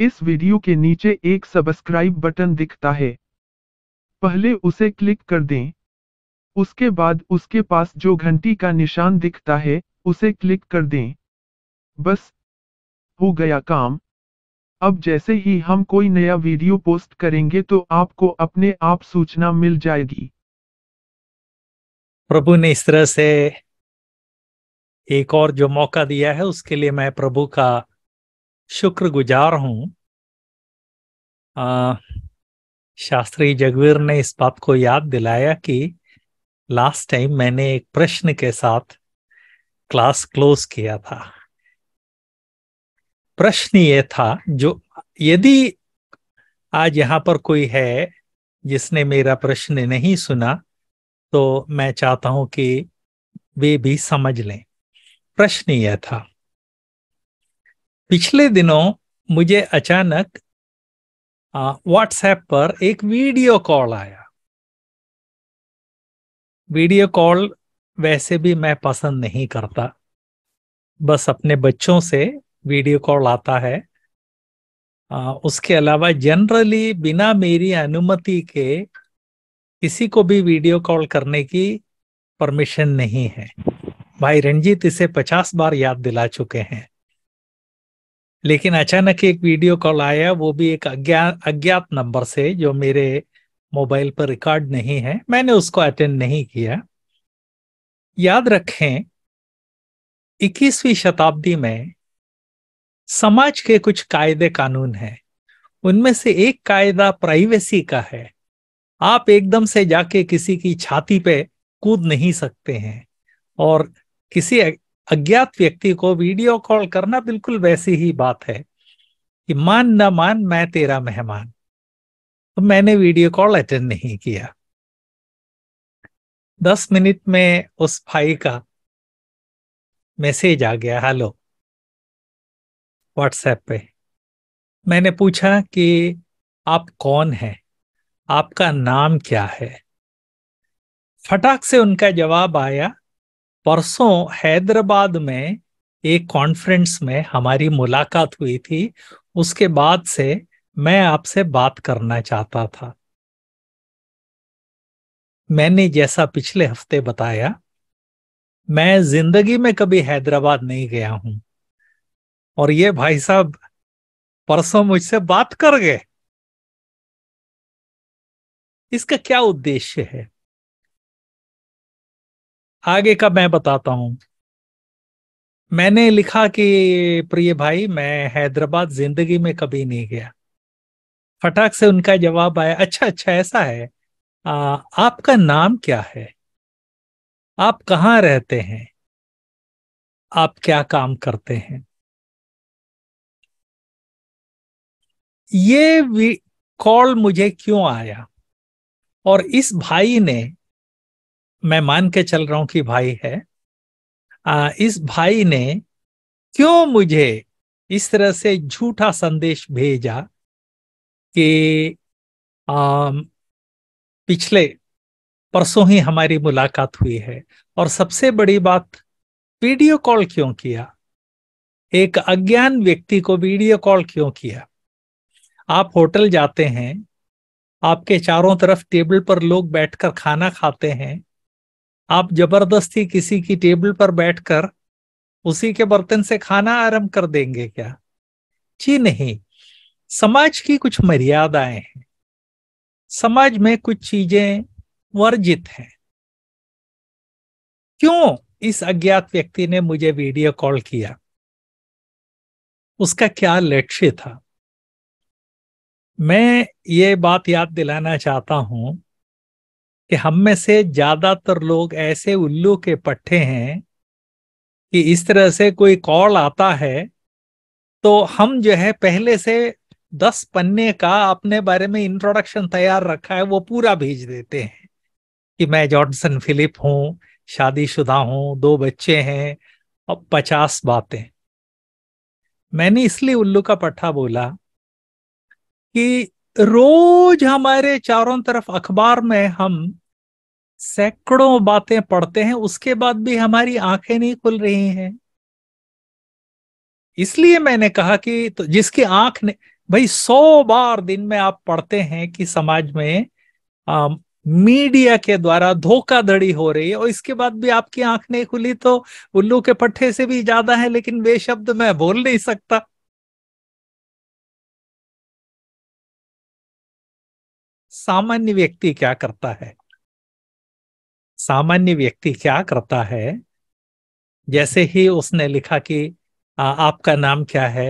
इस वीडियो के नीचे एक सब्सक्राइब बटन दिखता है पहले उसे क्लिक कर दें उसके बाद उसके पास जो घंटी का निशान दिखता है उसे क्लिक कर दें बस हो गया काम अब जैसे ही हम कोई नया वीडियो पोस्ट करेंगे तो आपको अपने आप सूचना मिल जाएगी प्रभु ने इस तरह से एक और जो मौका दिया है उसके लिए मैं प्रभु का शुक्रगुजार हूं शास्त्री जगवीर ने इस बात को याद दिलाया कि लास्ट टाइम मैंने एक प्रश्न के साथ क्लास क्लोज किया था प्रश्न ये था जो यदि आज यहां पर कोई है जिसने मेरा प्रश्न नहीं सुना तो मैं चाहता हूं कि वे भी समझ लें प्रश्न यह था पिछले दिनों मुझे अचानक व्हाट्सएप पर एक वीडियो कॉल आया वीडियो कॉल वैसे भी मैं पसंद नहीं करता बस अपने बच्चों से वीडियो कॉल आता है आ, उसके अलावा जनरली बिना मेरी अनुमति के किसी को भी वीडियो कॉल करने की परमिशन नहीं है भाई रंजीत इसे पचास बार याद दिला चुके हैं लेकिन अचानक एक वीडियो कॉल आया वो भी एक अज्ञात अज्ञात नंबर से जो मेरे मोबाइल पर रिकॉर्ड नहीं है मैंने उसको अटेंड नहीं किया याद रखें 21वीं शताब्दी में समाज के कुछ कायदे कानून हैं उनमें से एक कायदा प्राइवेसी का है आप एकदम से जाके किसी की छाती पे कूद नहीं सकते हैं और किसी अज्ञात व्यक्ति को वीडियो कॉल करना बिल्कुल वैसी ही बात है कि मान न मान मैं तेरा मेहमान तो मैंने वीडियो कॉल अटेंड नहीं किया दस मिनट में उस भाई का मैसेज आ गया हेलो व्हाट्सएप पे मैंने पूछा कि आप कौन हैं आपका नाम क्या है फटाक से उनका जवाब आया परसों हैदराबाद में एक कॉन्फ्रेंस में हमारी मुलाकात हुई थी उसके बाद से मैं आपसे बात करना चाहता था मैंने जैसा पिछले हफ्ते बताया मैं जिंदगी में कभी हैदराबाद नहीं गया हूं और ये भाई साहब परसों मुझसे बात कर गए इसका क्या उद्देश्य है आगे का मैं बताता हूं मैंने लिखा कि प्रिय भाई मैं हैदराबाद जिंदगी में कभी नहीं गया फटाक से उनका जवाब आया अच्छा अच्छा ऐसा है आ, आपका नाम क्या है आप कहाँ रहते हैं आप क्या काम करते हैं ये कॉल मुझे क्यों आया और इस भाई ने मैं मान के चल रहा हूं कि भाई है आ, इस भाई ने क्यों मुझे इस तरह से झूठा संदेश भेजा कि आ, पिछले परसों ही हमारी मुलाकात हुई है और सबसे बड़ी बात वीडियो कॉल क्यों किया एक अज्ञान व्यक्ति को वीडियो कॉल क्यों किया आप होटल जाते हैं आपके चारों तरफ टेबल पर लोग बैठकर खाना खाते हैं आप जबरदस्ती किसी की टेबल पर बैठकर उसी के बर्तन से खाना आरंभ कर देंगे क्या जी नहीं समाज की कुछ मर्यादाएं हैं समाज में कुछ चीजें वर्जित हैं क्यों इस अज्ञात व्यक्ति ने मुझे वीडियो कॉल किया उसका क्या लक्ष्य था मैं ये बात याद दिलाना चाहता हूं कि हम में से ज्यादातर लोग ऐसे उल्लू के पट्टे हैं कि इस तरह से कोई कॉल आता है तो हम जो है पहले से दस पन्ने का अपने बारे में इंट्रोडक्शन तैयार रखा है वो पूरा भेज देते हैं कि मैं जॉनसन फिलिप हूं शादीशुदा हूं दो बच्चे हैं और पचास बातें मैंने इसलिए उल्लू का पट्टा बोला कि रोज हमारे चारों तरफ अखबार में हम सैकड़ों बातें पढ़ते हैं उसके बाद भी हमारी आंखें नहीं खुल रही हैं इसलिए मैंने कहा कि तो जिसकी आंख ने भाई सौ बार दिन में आप पढ़ते हैं कि समाज में आ, मीडिया के द्वारा धोखाधड़ी हो रही है और इसके बाद भी आपकी आंख नहीं खुली तो उल्लू के पट्टे से भी ज्यादा है लेकिन वे शब्द मैं बोल नहीं सकता सामान्य व्यक्ति क्या करता है सामान्य व्यक्ति क्या करता है जैसे ही उसने लिखा कि आ, आपका नाम क्या है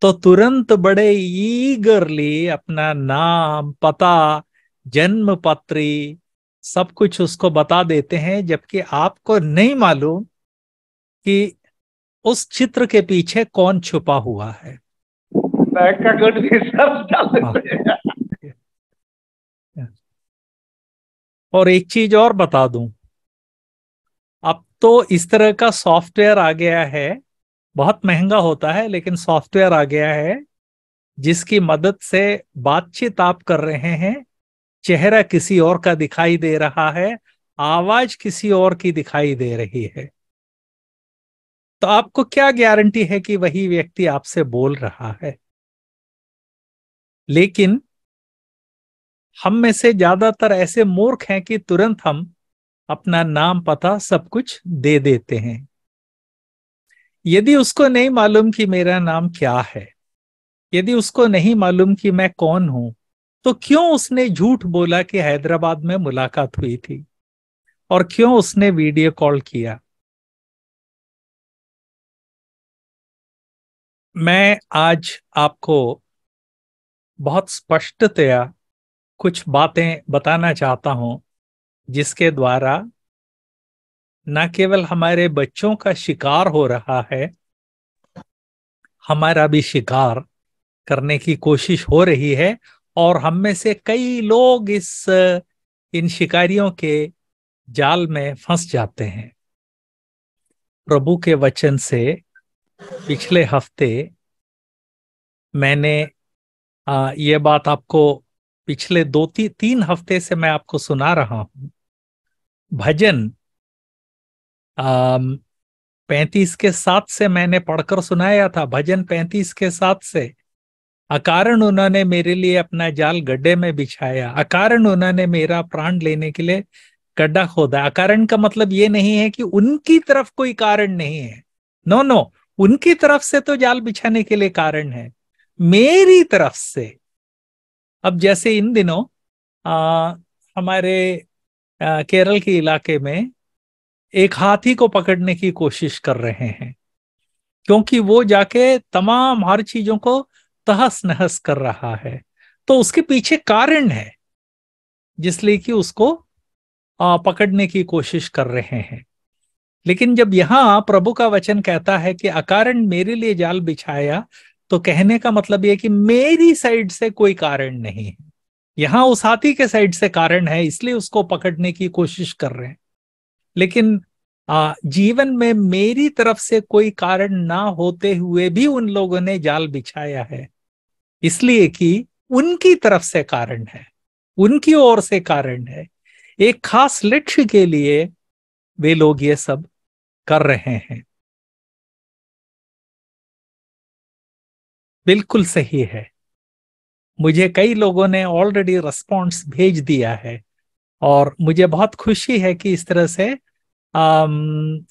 तो तुरंत बड़े ईगरली अपना नाम पता जन्म पत्री सब कुछ उसको बता देते हैं जबकि आपको नहीं मालूम कि उस चित्र के पीछे कौन छुपा हुआ है और एक चीज और बता दूं अब तो इस तरह का सॉफ्टवेयर आ गया है बहुत महंगा होता है लेकिन सॉफ्टवेयर आ गया है जिसकी मदद से बातचीत आप कर रहे हैं चेहरा किसी और का दिखाई दे रहा है आवाज किसी और की दिखाई दे रही है तो आपको क्या गारंटी है कि वही व्यक्ति आपसे बोल रहा है लेकिन हम में से ज्यादातर ऐसे मूर्ख हैं कि तुरंत हम अपना नाम पता सब कुछ दे देते हैं यदि उसको नहीं मालूम कि मेरा नाम क्या है यदि उसको नहीं मालूम कि मैं कौन हूं तो क्यों उसने झूठ बोला कि हैदराबाद में मुलाकात हुई थी और क्यों उसने वीडियो कॉल किया मैं आज आपको बहुत स्पष्टतया कुछ बातें बताना चाहता हूं जिसके द्वारा न केवल हमारे बच्चों का शिकार हो रहा है हमारा भी शिकार करने की कोशिश हो रही है और हम में से कई लोग इस इन शिकारियों के जाल में फंस जाते हैं प्रभु के वचन से पिछले हफ्ते मैंने ये बात आपको पिछले दो ती, तीन हफ्ते से मैं आपको सुना रहा हूं भजन पैंतीस के साथ से मैंने पढ़कर सुनाया था भजन पैंतीस के साथ से अकारण उन्होंने मेरे लिए अपना जाल गड्ढे में बिछाया अकारण उन्होंने मेरा प्राण लेने के लिए गड्ढा खोदा अकारण का मतलब ये नहीं है कि उनकी तरफ कोई कारण नहीं है नो नो उनकी तरफ से तो जाल बिछाने के लिए कारण है मेरी तरफ से अब जैसे इन दिनों आ, हमारे आ, केरल के इलाके में एक हाथी को पकड़ने की कोशिश कर रहे हैं क्योंकि वो जाके तमाम हर चीजों को तहस नहस कर रहा है तो उसके पीछे कारण है जिसलिए कि उसको आ, पकड़ने की कोशिश कर रहे हैं लेकिन जब यहाँ प्रभु का वचन कहता है कि अकारण मेरे लिए जाल बिछाया तो कहने का मतलब यह कि मेरी साइड से कोई कारण नहीं है यहां उस हाथी के साइड से कारण है इसलिए उसको पकड़ने की कोशिश कर रहे हैं लेकिन आ, जीवन में मेरी तरफ से कोई कारण ना होते हुए भी उन लोगों ने जाल बिछाया है इसलिए कि उनकी तरफ से कारण है उनकी ओर से कारण है एक खास लक्ष्य के लिए वे लोग ये सब कर रहे हैं बिल्कुल सही है मुझे कई लोगों ने ऑलरेडी रिस्पॉन्स भेज दिया है और मुझे बहुत खुशी है कि इस तरह से आम,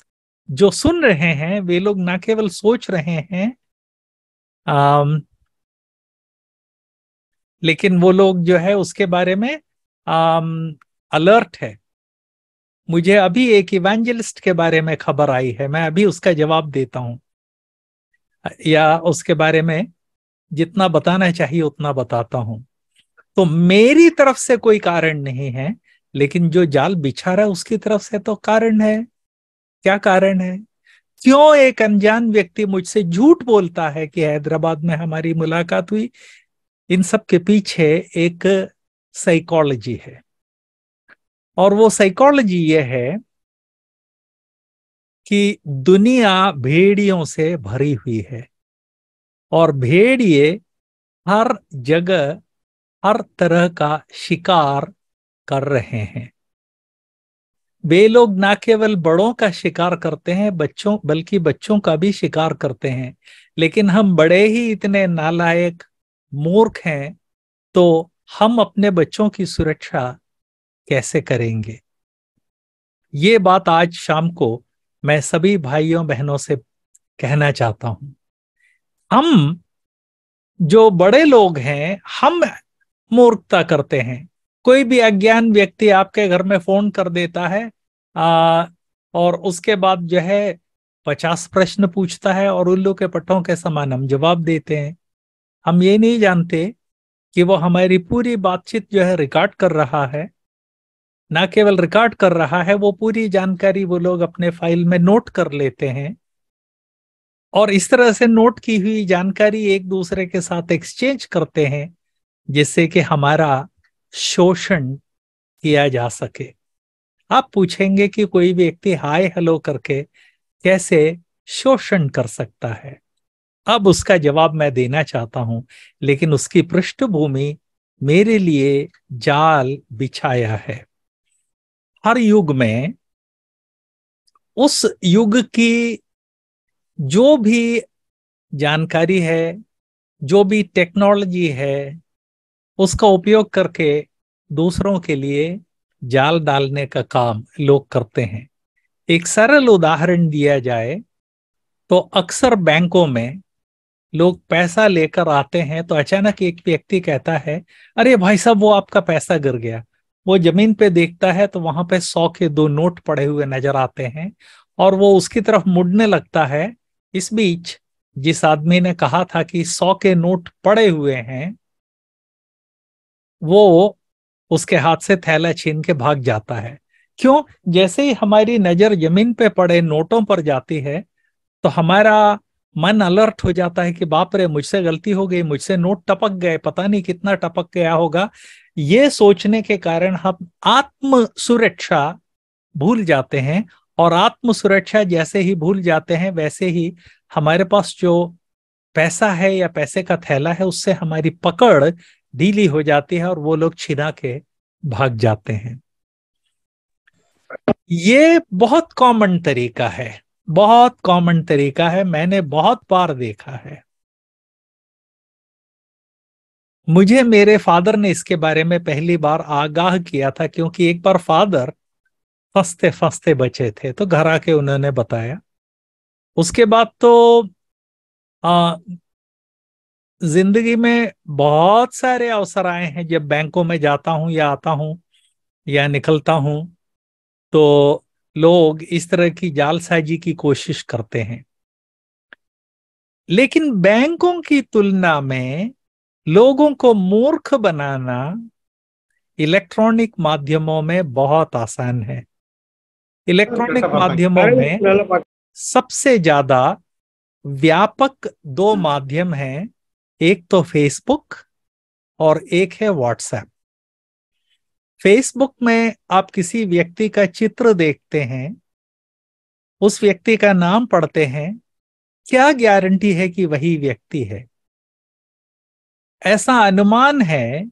जो सुन रहे हैं वे लोग ना केवल सोच रहे हैं आम, लेकिन वो लोग जो है उसके बारे में आम, अलर्ट है मुझे अभी एक इवेंजलिस्ट के बारे में खबर आई है मैं अभी उसका जवाब देता हूं या उसके बारे में जितना बताना चाहिए उतना बताता हूं तो मेरी तरफ से कोई कारण नहीं है लेकिन जो जाल बिछा रहा है उसकी तरफ से तो कारण है क्या कारण है क्यों एक अनजान व्यक्ति मुझसे झूठ बोलता है कि हैदराबाद में हमारी मुलाकात हुई इन सब के पीछे एक साइकोलॉजी है और वो साइकोलॉजी ये है कि दुनिया भेड़ियों से भरी हुई है और भेड़िए हर जगह हर तरह का शिकार कर रहे हैं वे लोग ना केवल बड़ों का शिकार करते हैं बच्चों बल्कि बच्चों का भी शिकार करते हैं लेकिन हम बड़े ही इतने नालायक मूर्ख हैं तो हम अपने बच्चों की सुरक्षा कैसे करेंगे ये बात आज शाम को मैं सभी भाइयों बहनों से कहना चाहता हूं हम जो बड़े लोग हैं हम मूर्खता करते हैं कोई भी अज्ञान व्यक्ति आपके घर में फोन कर देता है आ, और उसके बाद जो है पचास प्रश्न पूछता है और उल्लू के पट्टों के समान हम जवाब देते हैं हम ये नहीं जानते कि वो हमारी पूरी बातचीत जो है रिकॉर्ड कर रहा है ना केवल रिकॉर्ड कर रहा है वो पूरी जानकारी वो लोग अपने फाइल में नोट कर लेते हैं और इस तरह से नोट की हुई जानकारी एक दूसरे के साथ एक्सचेंज करते हैं जिससे कि हमारा शोषण किया जा सके आप पूछेंगे कि कोई व्यक्ति हाय हेलो करके कैसे शोषण कर सकता है अब उसका जवाब मैं देना चाहता हूं लेकिन उसकी पृष्ठभूमि मेरे लिए जाल बिछाया है हर युग में उस युग की जो भी जानकारी है जो भी टेक्नोलॉजी है उसका उपयोग करके दूसरों के लिए जाल डालने का काम लोग करते हैं एक सरल उदाहरण दिया जाए तो अक्सर बैंकों में लोग पैसा लेकर आते हैं तो अचानक एक व्यक्ति कहता है अरे भाई साहब वो आपका पैसा गिर गया वो जमीन पे देखता है तो वहां पे सौ के दो नोट पड़े हुए नजर आते हैं और वो उसकी तरफ मुड़ने लगता है इस बीच जिस आदमी ने कहा था कि सौ के नोट पड़े हुए हैं वो उसके हाथ से थैला छीन के भाग जाता है क्यों जैसे ही हमारी नजर जमीन पे पड़े नोटों पर जाती है तो हमारा मन अलर्ट हो जाता है कि बाप रे मुझसे गलती हो गई मुझसे नोट टपक गए पता नहीं कितना टपक गया होगा ये सोचने के कारण हम आत्म सुरक्षा भूल जाते हैं और आत्म सुरक्षा जैसे ही भूल जाते हैं वैसे ही हमारे पास जो पैसा है या पैसे का थैला है उससे हमारी पकड़ ढीली हो जाती है और वो लोग छिना के भाग जाते हैं ये बहुत कॉमन तरीका है बहुत कॉमन तरीका है मैंने बहुत बार देखा है मुझे मेरे फादर ने इसके बारे में पहली बार आगाह किया था क्योंकि एक बार फादर फंसते फंसते बचे थे तो घर आके उन्होंने बताया उसके बाद तो आ, जिंदगी में बहुत सारे अवसर आए हैं जब बैंकों में जाता हूं या आता हूं या निकलता हूं तो लोग इस तरह की जालसाजी की कोशिश करते हैं लेकिन बैंकों की तुलना में लोगों को मूर्ख बनाना इलेक्ट्रॉनिक माध्यमों में बहुत आसान है इलेक्ट्रॉनिक माध्यमों में सबसे ज्यादा व्यापक दो माध्यम हैं एक तो फेसबुक और एक है व्हाट्सएप फेसबुक में आप किसी व्यक्ति का चित्र देखते हैं उस व्यक्ति का नाम पढ़ते हैं क्या गारंटी है कि वही व्यक्ति है ऐसा अनुमान है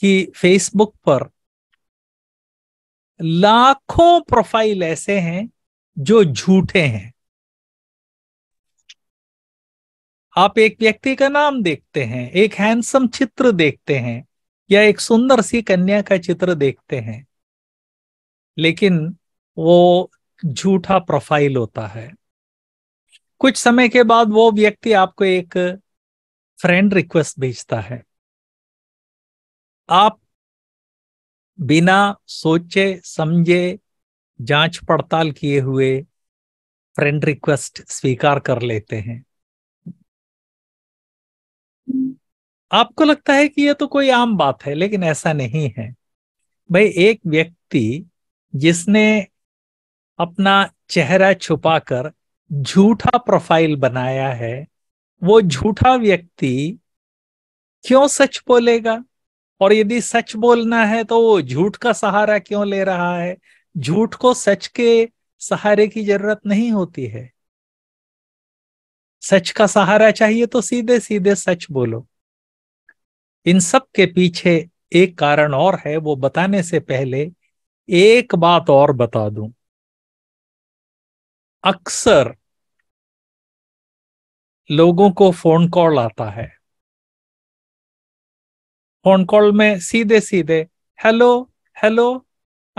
कि फेसबुक पर लाखों प्रोफाइल ऐसे हैं जो झूठे हैं आप एक व्यक्ति का नाम देखते हैं एक हैंडसम चित्र देखते हैं या एक सुंदर सी कन्या का चित्र देखते हैं लेकिन वो झूठा प्रोफाइल होता है कुछ समय के बाद वो व्यक्ति आपको एक फ्रेंड रिक्वेस्ट भेजता है आप बिना सोचे समझे जांच पड़ताल किए हुए फ्रेंड रिक्वेस्ट स्वीकार कर लेते हैं आपको लगता है कि यह तो कोई आम बात है लेकिन ऐसा नहीं है भाई एक व्यक्ति जिसने अपना चेहरा छुपाकर झूठा प्रोफाइल बनाया है वो झूठा व्यक्ति क्यों सच बोलेगा और यदि सच बोलना है तो वो झूठ का सहारा क्यों ले रहा है झूठ को सच के सहारे की जरूरत नहीं होती है सच का सहारा चाहिए तो सीधे सीधे सच बोलो इन सब के पीछे एक कारण और है वो बताने से पहले एक बात और बता दूं अक्सर लोगों को फोन कॉल आता है फोन कॉल में सीधे सीधे हेलो हेलो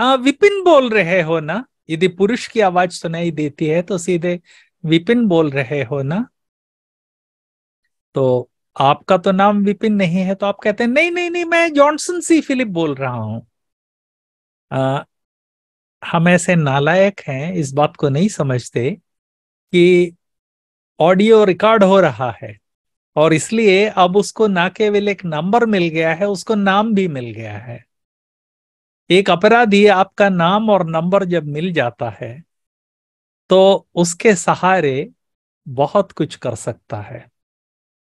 हाँ, विपिन बोल रहे हो ना यदि पुरुष की आवाज सुनाई देती है तो सीधे विपिन बोल रहे हो ना तो आपका तो नाम विपिन नहीं है तो आप कहते हैं नहीं नहीं नहीं मैं जॉनसन सी फिलिप बोल रहा हूं हम ऐसे नालायक हैं इस बात को नहीं समझते कि ऑडियो रिकॉर्ड हो रहा है और इसलिए अब उसको ना केवल एक नंबर मिल गया है उसको नाम भी मिल गया है एक अपराधी आपका नाम और नंबर जब मिल जाता है तो उसके सहारे बहुत कुछ कर सकता है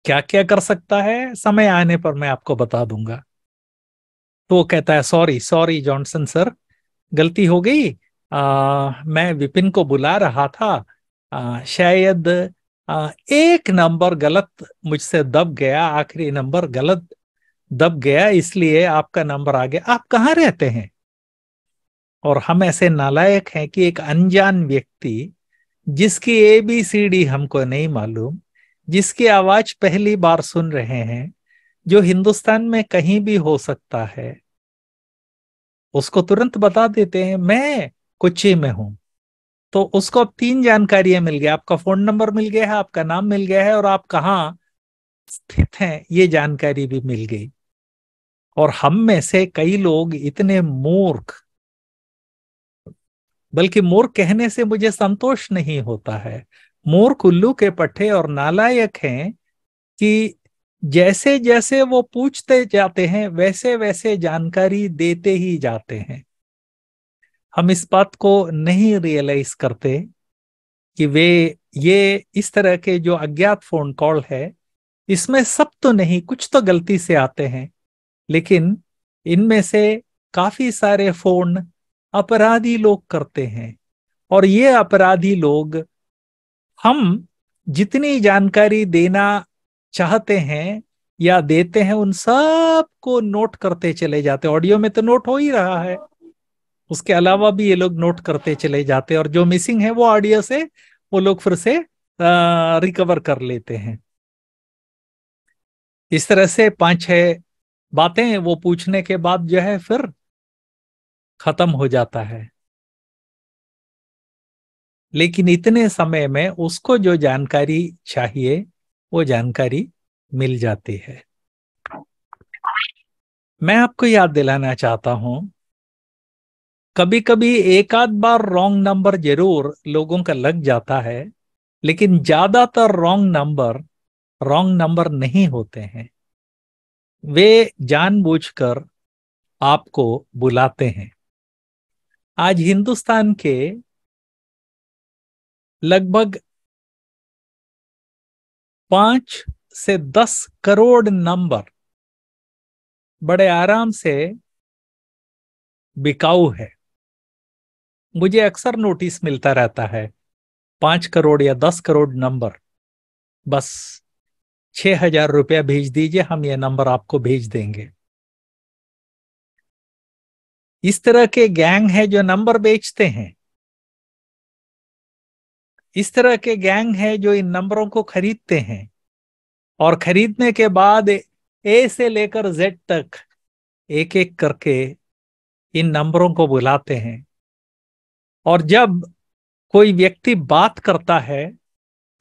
क्या क्या कर सकता है समय आने पर मैं आपको बता दूंगा तो वो कहता है सॉरी सॉरी जॉनसन सर गलती हो गई आ, मैं विपिन को बुला रहा था आ, शायद एक नंबर गलत मुझसे दब गया आखिरी नंबर गलत दब गया इसलिए आपका नंबर आ गया आप कहाँ रहते हैं और हम ऐसे नालायक हैं कि एक अनजान व्यक्ति जिसकी ए बी सी डी हमको नहीं मालूम जिसकी आवाज पहली बार सुन रहे हैं जो हिंदुस्तान में कहीं भी हो सकता है उसको तुरंत बता देते हैं मैं कुची में हूं तो उसको अब तीन जानकारियां मिल गया आपका फोन नंबर मिल गया है आपका नाम मिल गया है और आप कहाँ स्थित हैं ये जानकारी भी मिल गई और हम में से कई लोग इतने मूर्ख बल्कि मूर्ख कहने से मुझे संतोष नहीं होता है मूर्ख उल्लू के पट्टे और नालायक हैं कि जैसे जैसे वो पूछते जाते हैं वैसे वैसे जानकारी देते ही जाते हैं हम इस बात को नहीं रियलाइज करते कि वे ये इस तरह के जो अज्ञात फोन कॉल है इसमें सब तो नहीं कुछ तो गलती से आते हैं लेकिन इनमें से काफी सारे फोन अपराधी लोग करते हैं और ये अपराधी लोग हम जितनी जानकारी देना चाहते हैं या देते हैं उन सब को नोट करते चले जाते ऑडियो में तो नोट हो ही रहा है उसके अलावा भी ये लोग नोट करते चले जाते और जो मिसिंग है वो ऑडियो से वो लोग फिर से रिकवर कर लेते हैं इस तरह से पांच छह बातें वो पूछने के बाद जो है फिर खत्म हो जाता है लेकिन इतने समय में उसको जो जानकारी चाहिए वो जानकारी मिल जाती है मैं आपको याद दिलाना चाहता हूं कभी कभी एक आध बार रॉन्ग नंबर जरूर लोगों का लग जाता है लेकिन ज्यादातर रॉन्ग नंबर रॉन्ग नंबर नहीं होते हैं वे जानबूझकर आपको बुलाते हैं आज हिंदुस्तान के लगभग पांच से दस करोड़ नंबर बड़े आराम से बिकाऊ है मुझे अक्सर नोटिस मिलता रहता है पांच करोड़ या दस करोड़ नंबर बस छह हजार रुपया भेज दीजिए हम ये नंबर आपको भेज देंगे इस तरह के गैंग है जो नंबर बेचते हैं इस तरह के गैंग है जो इन नंबरों को खरीदते हैं और खरीदने के बाद ए से लेकर जेड तक एक एक करके इन नंबरों को बुलाते हैं और जब कोई व्यक्ति बात करता है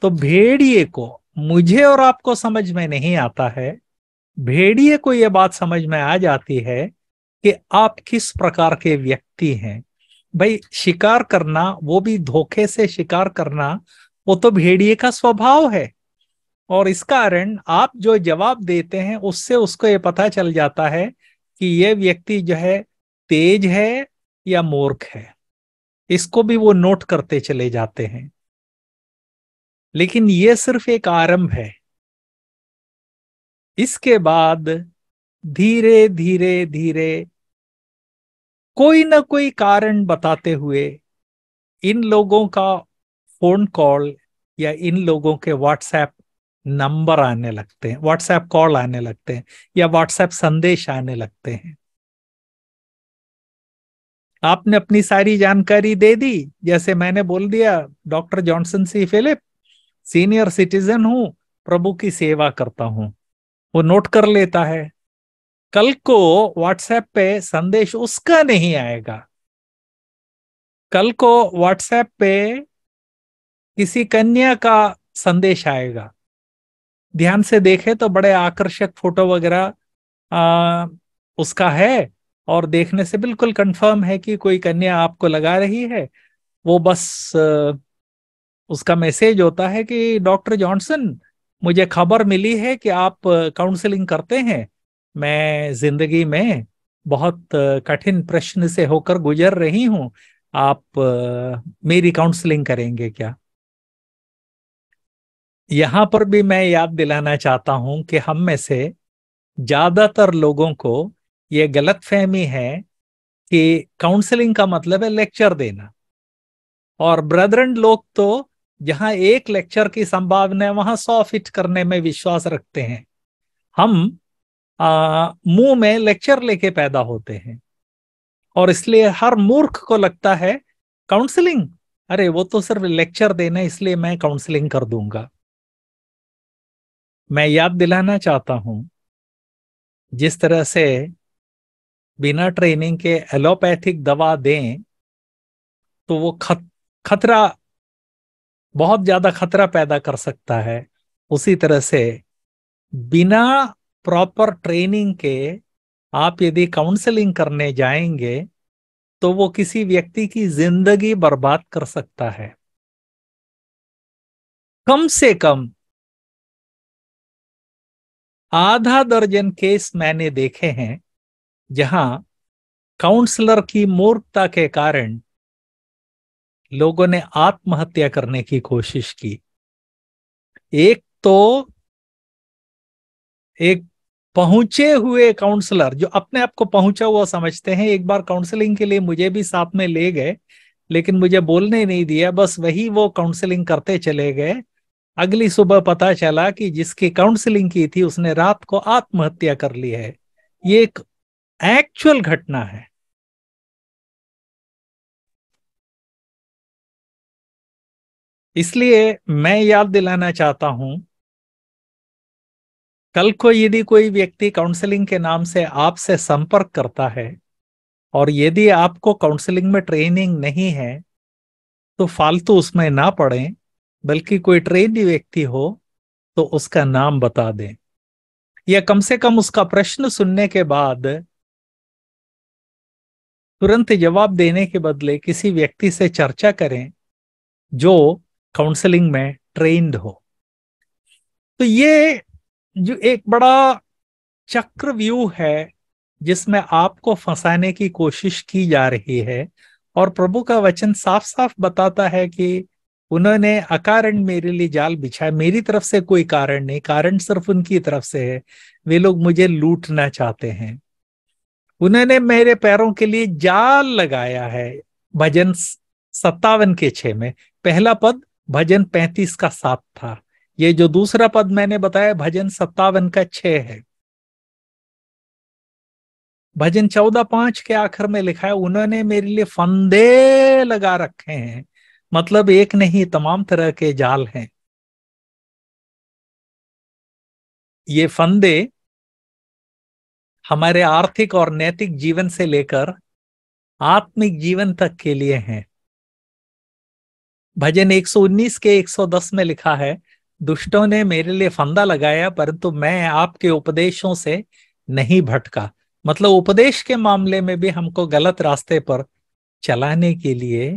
तो भेड़िए को मुझे और आपको समझ में नहीं आता है भेड़िए को यह बात समझ में आ जाती है कि आप किस प्रकार के व्यक्ति हैं भाई शिकार करना वो भी धोखे से शिकार करना वो तो भेड़िए का स्वभाव है और इस कारण आप जो जवाब देते हैं उससे उसको ये पता चल जाता है कि ये व्यक्ति जो है तेज है या मूर्ख है इसको भी वो नोट करते चले जाते हैं लेकिन ये सिर्फ एक आरंभ है इसके बाद धीरे धीरे धीरे कोई ना कोई कारण बताते हुए इन लोगों का फोन कॉल या इन लोगों के व्हाट्सएप नंबर आने लगते हैं व्हाट्सएप कॉल आने लगते हैं या व्हाट्सएप संदेश आने लगते हैं आपने अपनी सारी जानकारी दे दी जैसे मैंने बोल दिया doctor Johnson C Philip senior citizen हूं प्रभु की सेवा करता हूं वो नोट कर लेता है कल को व्हाट्सएप पे संदेश उसका नहीं आएगा कल को व्हाट्सएप पे किसी कन्या का संदेश आएगा ध्यान से देखे तो बड़े आकर्षक फोटो वगैरह उसका है और देखने से बिल्कुल कंफर्म है कि कोई कन्या आपको लगा रही है वो बस उसका मैसेज होता है कि डॉक्टर जॉनसन मुझे खबर मिली है कि आप काउंसलिंग करते हैं मैं जिंदगी में बहुत कठिन प्रश्न से होकर गुजर रही हूं आप मेरी काउंसलिंग करेंगे क्या यहां पर भी मैं याद दिलाना चाहता हूं कि हम में से ज्यादातर लोगों को ये गलत फहमी है कि काउंसलिंग का मतलब है लेक्चर देना और ब्रदरन लोग तो जहां एक लेक्चर की संभावना है वहां सौ फिट करने में विश्वास रखते हैं हम मुंह में लेक्चर लेके पैदा होते हैं और इसलिए हर मूर्ख को लगता है काउंसलिंग अरे वो तो सिर्फ लेक्चर देना इसलिए मैं काउंसलिंग कर दूंगा मैं याद दिलाना चाहता हूं जिस तरह से बिना ट्रेनिंग के एलोपैथिक दवा दें तो वो खत खतरा बहुत ज्यादा खतरा पैदा कर सकता है उसी तरह से बिना प्रॉपर ट्रेनिंग के आप यदि काउंसलिंग करने जाएंगे तो वो किसी व्यक्ति की जिंदगी बर्बाद कर सकता है कम से कम आधा दर्जन केस मैंने देखे हैं जहां काउंसलर की मूर्खता के कारण लोगों ने आत्महत्या करने की कोशिश की एक तो एक पहुंचे हुए काउंसलर जो अपने आप को पहुंचा हुआ समझते हैं एक बार काउंसलिंग के लिए मुझे भी साथ में ले गए लेकिन मुझे बोलने नहीं दिया बस वही वो काउंसलिंग करते चले गए अगली सुबह पता चला कि जिसकी काउंसलिंग की थी उसने रात को आत्महत्या कर ली है ये एक एक्चुअल घटना है इसलिए मैं याद दिलाना चाहता हूं कल को यदि कोई व्यक्ति काउंसलिंग के नाम से आपसे संपर्क करता है और यदि आपको काउंसलिंग में ट्रेनिंग नहीं है तो फालतू उसमें ना पड़े बल्कि कोई ट्रेन व्यक्ति हो तो उसका नाम बता दें या कम से कम उसका प्रश्न सुनने के बाद तुरंत जवाब देने के बदले किसी व्यक्ति से चर्चा करें जो काउंसलिंग में ट्रेन्ड हो तो ये जो एक बड़ा चक्र व्यू है जिसमें आपको फंसाने की कोशिश की जा रही है और प्रभु का वचन साफ साफ बताता है कि उन्होंने अकारण मेरे लिए जाल बिछाया मेरी तरफ से कोई कारण नहीं कारण सिर्फ उनकी तरफ से है वे लोग मुझे लूटना चाहते हैं उन्होंने मेरे पैरों के लिए जाल लगाया है भजन सत्तावन के छे में पहला पद भजन पैंतीस का सात था ये जो दूसरा पद मैंने बताया भजन सत्तावन का छ है भजन चौदह पांच के आखिर में लिखा है उन्होंने मेरे लिए फंदे लगा रखे हैं मतलब एक नहीं तमाम तरह के जाल हैं ये फंदे हमारे आर्थिक और नैतिक जीवन से लेकर आत्मिक जीवन तक के लिए हैं भजन 119 के 110 में लिखा है दुष्टों ने मेरे लिए फंदा लगाया परंतु मैं आपके उपदेशों से नहीं भटका मतलब उपदेश के मामले में भी हमको गलत रास्ते पर चलाने के लिए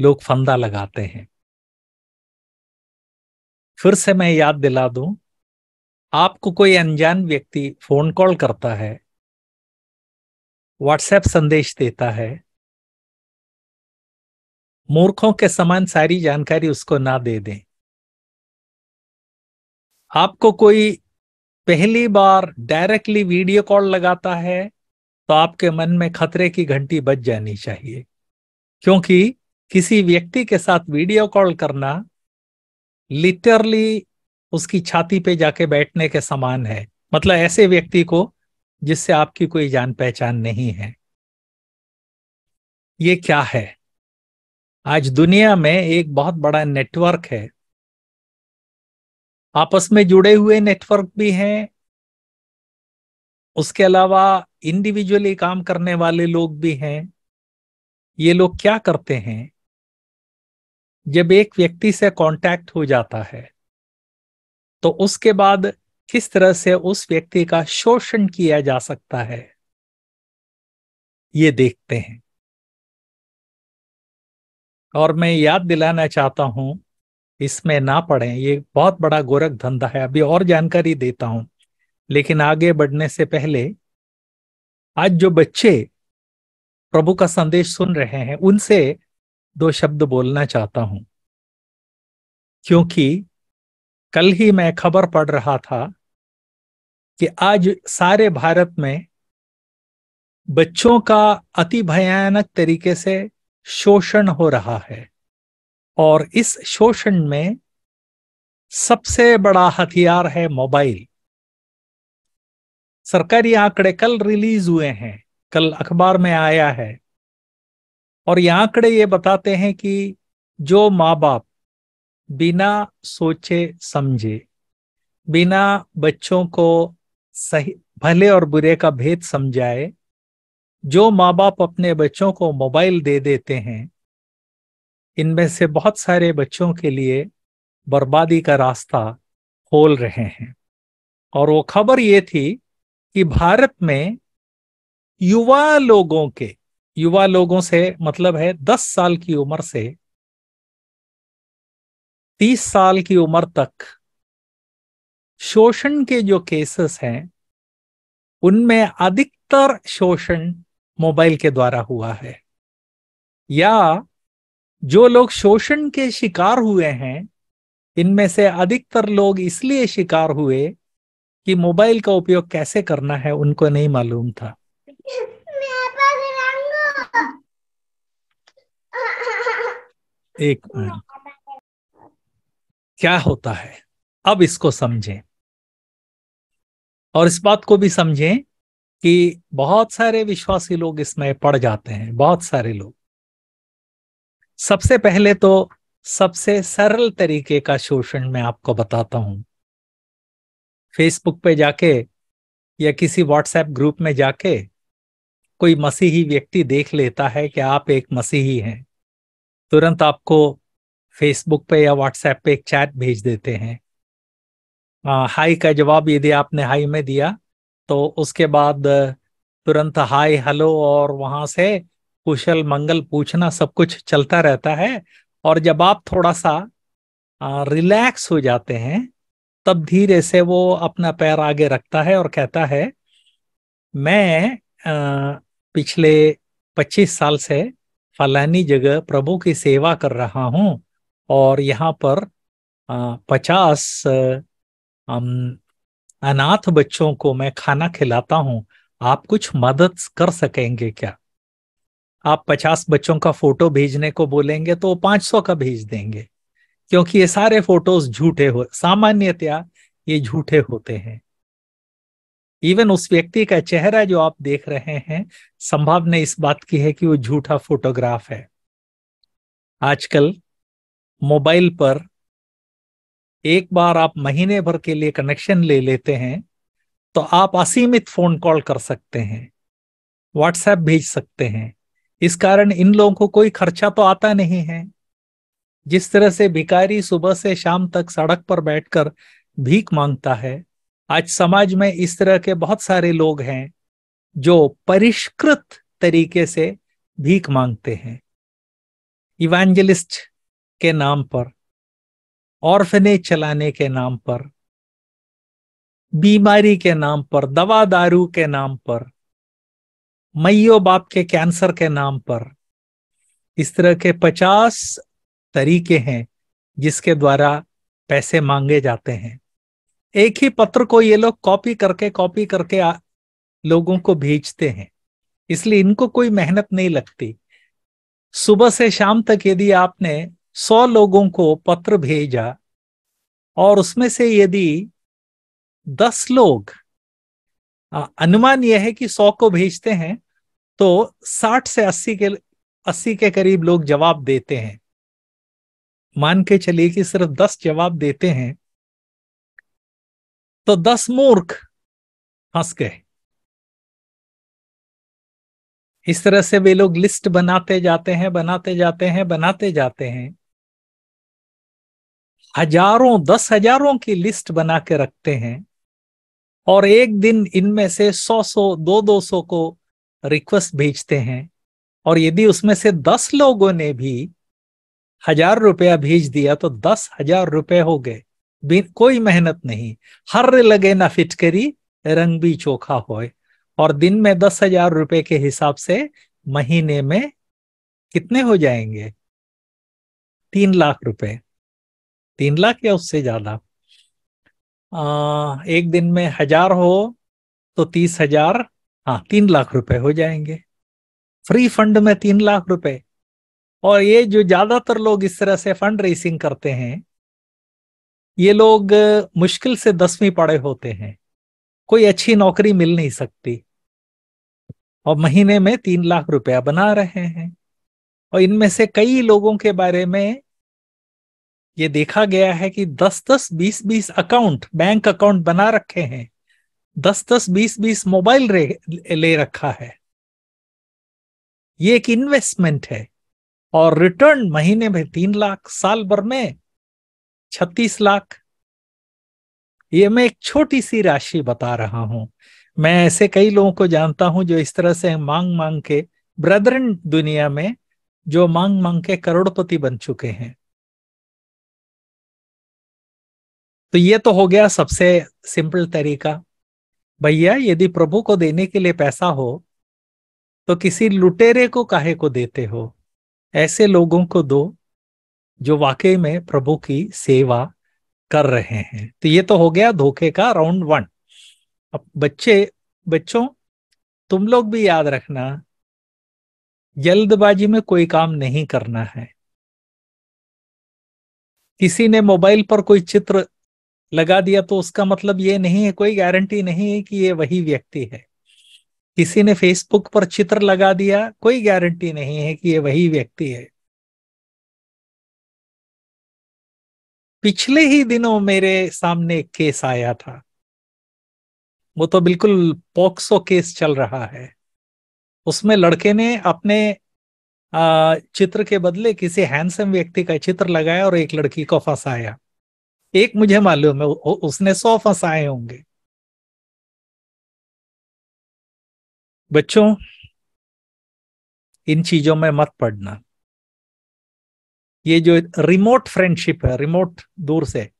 लोग फंदा लगाते हैं फिर से मैं याद दिला दूं आपको कोई अनजान व्यक्ति फोन कॉल करता है व्हाट्सएप संदेश देता है मूर्खों के समान सारी जानकारी उसको ना दे दें आपको कोई पहली बार डायरेक्टली वीडियो कॉल लगाता है तो आपके मन में खतरे की घंटी बज जानी चाहिए क्योंकि किसी व्यक्ति के साथ वीडियो कॉल करना लिटरली उसकी छाती पे जाके बैठने के समान है मतलब ऐसे व्यक्ति को जिससे आपकी कोई जान पहचान नहीं है ये क्या है आज दुनिया में एक बहुत बड़ा नेटवर्क है आपस में जुड़े हुए नेटवर्क भी हैं उसके अलावा इंडिविजुअली काम करने वाले लोग भी हैं ये लोग क्या करते हैं जब एक व्यक्ति से कांटेक्ट हो जाता है तो उसके बाद किस तरह से उस व्यक्ति का शोषण किया जा सकता है ये देखते हैं और मैं याद दिलाना चाहता हूं इसमें ना पढ़ें ये बहुत बड़ा गोरख धंधा है अभी और जानकारी देता हूं लेकिन आगे बढ़ने से पहले आज जो बच्चे प्रभु का संदेश सुन रहे हैं उनसे दो शब्द बोलना चाहता हूं क्योंकि कल ही मैं खबर पढ़ रहा था कि आज सारे भारत में बच्चों का अति भयानक तरीके से शोषण हो रहा है और इस शोषण में सबसे बड़ा हथियार है मोबाइल सरकारी आंकड़े कल रिलीज हुए हैं कल अखबार में आया है और ये आंकड़े ये बताते हैं कि जो माँ बाप बिना सोचे समझे बिना बच्चों को सही भले और बुरे का भेद समझाए जो माँ बाप अपने बच्चों को मोबाइल दे देते हैं इनमें से बहुत सारे बच्चों के लिए बर्बादी का रास्ता खोल रहे हैं और वो खबर ये थी कि भारत में युवा लोगों के युवा लोगों से मतलब है दस साल की उम्र से तीस साल की उम्र तक शोषण के जो केसेस हैं उनमें अधिकतर शोषण मोबाइल के द्वारा हुआ है या जो लोग शोषण के शिकार हुए हैं इनमें से अधिकतर लोग इसलिए शिकार हुए कि मोबाइल का उपयोग कैसे करना है उनको नहीं मालूम था एक मिनट क्या होता है अब इसको समझें और इस बात को भी समझें कि बहुत सारे विश्वासी लोग इसमें पड़ जाते हैं बहुत सारे लोग सबसे पहले तो सबसे सरल तरीके का शोषण मैं आपको बताता हूं फेसबुक पे जाके या किसी व्हाट्सएप ग्रुप में जाके कोई मसीही व्यक्ति देख लेता है कि आप एक मसीही हैं तुरंत आपको फेसबुक पे या व्हाट्सएप पे एक चैट भेज देते हैं हाई का जवाब यदि आपने हाई में दिया तो उसके बाद तुरंत हाय हेलो और वहां से कुशल मंगल पूछना सब कुछ चलता रहता है और जब आप थोड़ा सा रिलैक्स हो जाते हैं तब धीरे से वो अपना पैर आगे रखता है और कहता है मैं आ, पिछले 25 साल से फलानी जगह प्रभु की सेवा कर रहा हूँ और यहाँ पर पचास अनाथ बच्चों को मैं खाना खिलाता हूँ आप कुछ मदद कर सकेंगे क्या आप पचास बच्चों का फोटो भेजने को बोलेंगे तो पांच सौ का भेज देंगे क्योंकि ये सारे फोटोज झूठे हो सामान्यतया ये झूठे होते हैं इवन उस व्यक्ति का चेहरा जो आप देख रहे हैं संभावना इस बात की है कि वो झूठा फोटोग्राफ है आजकल मोबाइल पर एक बार आप महीने भर के लिए कनेक्शन ले लेते हैं तो आप असीमित फोन कॉल कर सकते हैं व्हाट्सएप भेज सकते हैं इस कारण इन लोगों को कोई खर्चा तो आता नहीं है जिस तरह से भिकारी सुबह से शाम तक सड़क पर बैठकर भीख मांगता है आज समाज में इस तरह के बहुत सारे लोग हैं जो परिष्कृत तरीके से भीख मांगते हैं इवेंजलिस्ट के नाम पर ऑर्फनेज चलाने के नाम पर बीमारी के नाम पर दवा दारू के नाम पर मैयो बाप के कैंसर के नाम पर इस तरह के पचास तरीके हैं जिसके द्वारा पैसे मांगे जाते हैं एक ही पत्र को ये लोग कॉपी करके कॉपी करके आ, लोगों को भेजते हैं इसलिए इनको कोई मेहनत नहीं लगती सुबह से शाम तक यदि आपने सौ लोगों को पत्र भेजा और उसमें से यदि दस लोग अनुमान यह है कि सौ को भेजते हैं तो साठ से अस्सी के अस्सी के करीब लोग जवाब देते हैं मान के चलिए कि सिर्फ दस जवाब देते हैं तो दस मूर्ख फंस गए इस तरह से वे लोग लिस्ट बनाते जाते हैं बनाते जाते हैं बनाते जाते हैं हजारों दस हजारों की लिस्ट बना के रखते हैं और एक दिन इनमें से सौ सौ दो दो सौ को रिक्वेस्ट भेजते हैं और यदि उसमें से दस लोगों ने भी हजार रुपया भेज दिया तो दस हजार रुपये हो गए कोई मेहनत नहीं हर लगे ना फिटकरी रंग भी चोखा हो और दिन में दस हजार रुपये के हिसाब से महीने में कितने हो जाएंगे तीन लाख रुपए तीन लाख या उससे ज्यादा एक दिन में हजार हो तो तीस हजार हाँ तीन लाख रुपए हो जाएंगे फ्री फंड में तीन लाख रुपए और ये जो ज्यादातर लोग इस तरह से फंड रेसिंग करते हैं ये लोग मुश्किल से दसवीं पढ़े होते हैं कोई अच्छी नौकरी मिल नहीं सकती और महीने में तीन लाख रुपया बना रहे हैं और इनमें से कई लोगों के बारे में ये देखा गया है कि 10 10 20 20 अकाउंट बैंक अकाउंट बना रखे हैं 10 10 20 20 मोबाइल ले रखा है ये एक इन्वेस्टमेंट है और रिटर्न महीने में तीन लाख साल भर में छत्तीस लाख ये मैं एक छोटी सी राशि बता रहा हूं मैं ऐसे कई लोगों को जानता हूं जो इस तरह से मांग मांग के ब्रदरन दुनिया में जो मांग मांग के करोड़पति बन चुके हैं तो ये तो हो गया सबसे सिंपल तरीका भैया यदि प्रभु को देने के लिए पैसा हो तो किसी लुटेरे को काहे को देते हो ऐसे लोगों को दो जो वाकई में प्रभु की सेवा कर रहे हैं तो ये तो हो गया धोखे का राउंड वन अब बच्चे बच्चों तुम लोग भी याद रखना जल्दबाजी में कोई काम नहीं करना है किसी ने मोबाइल पर कोई चित्र लगा दिया तो उसका मतलब ये नहीं है कोई गारंटी नहीं है कि ये वही व्यक्ति है किसी ने फेसबुक पर चित्र लगा दिया कोई गारंटी नहीं है कि ये वही व्यक्ति है पिछले ही दिनों मेरे सामने एक केस आया था वो तो बिल्कुल पॉक्सो केस चल रहा है उसमें लड़के ने अपने चित्र के बदले किसी हैंडसम व्यक्ति का चित्र लगाया और एक लड़की को फंसाया एक मुझे मालूम है उसने सौ फंसाए होंगे बच्चों इन चीजों में मत पड़ना ये जो रिमोट फ्रेंडशिप है रिमोट दूर से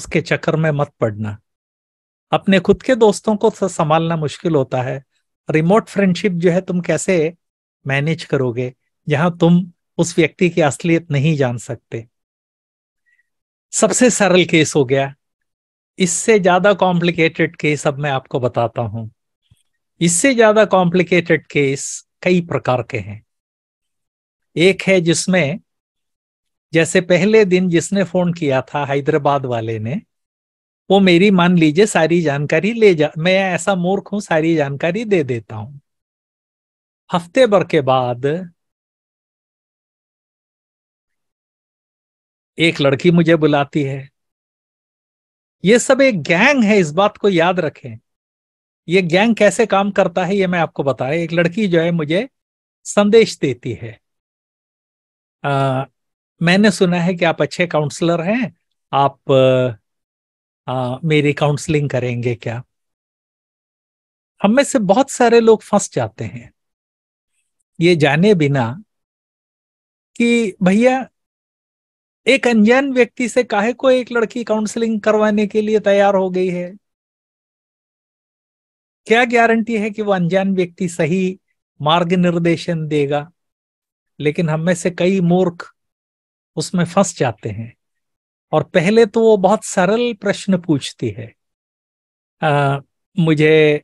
उसके चक्कर में मत पड़ना अपने खुद के दोस्तों को संभालना मुश्किल होता है रिमोट फ्रेंडशिप जो है तुम कैसे मैनेज करोगे जहां तुम उस व्यक्ति की असलियत नहीं जान सकते सबसे सरल केस हो गया इससे ज्यादा कॉम्प्लिकेटेड केस अब मैं आपको बताता हूं इससे ज्यादा कॉम्प्लिकेटेड केस कई प्रकार के हैं एक है जिसमें जैसे पहले दिन जिसने फोन किया था हैदराबाद वाले ने वो मेरी मान लीजिए सारी जानकारी ले जा मैं ऐसा मूर्ख हूं सारी जानकारी दे देता हूं हफ्ते भर के बाद एक लड़की मुझे बुलाती है ये सब एक गैंग है इस बात को याद रखें ये गैंग कैसे काम करता है ये मैं आपको रहा एक लड़की जो है मुझे संदेश देती है आ, मैंने सुना है कि आप अच्छे काउंसलर हैं आप आ, मेरी काउंसलिंग करेंगे क्या हम में से बहुत सारे लोग फंस जाते हैं ये जाने बिना कि भैया एक अनजान व्यक्ति से काहे को एक लड़की काउंसलिंग करवाने के लिए तैयार हो गई है क्या गारंटी है कि वो अनजान व्यक्ति सही मार्ग निर्देशन देगा लेकिन हम में से कई मूर्ख उसमें फंस जाते हैं और पहले तो वो बहुत सरल प्रश्न पूछती है आ, मुझे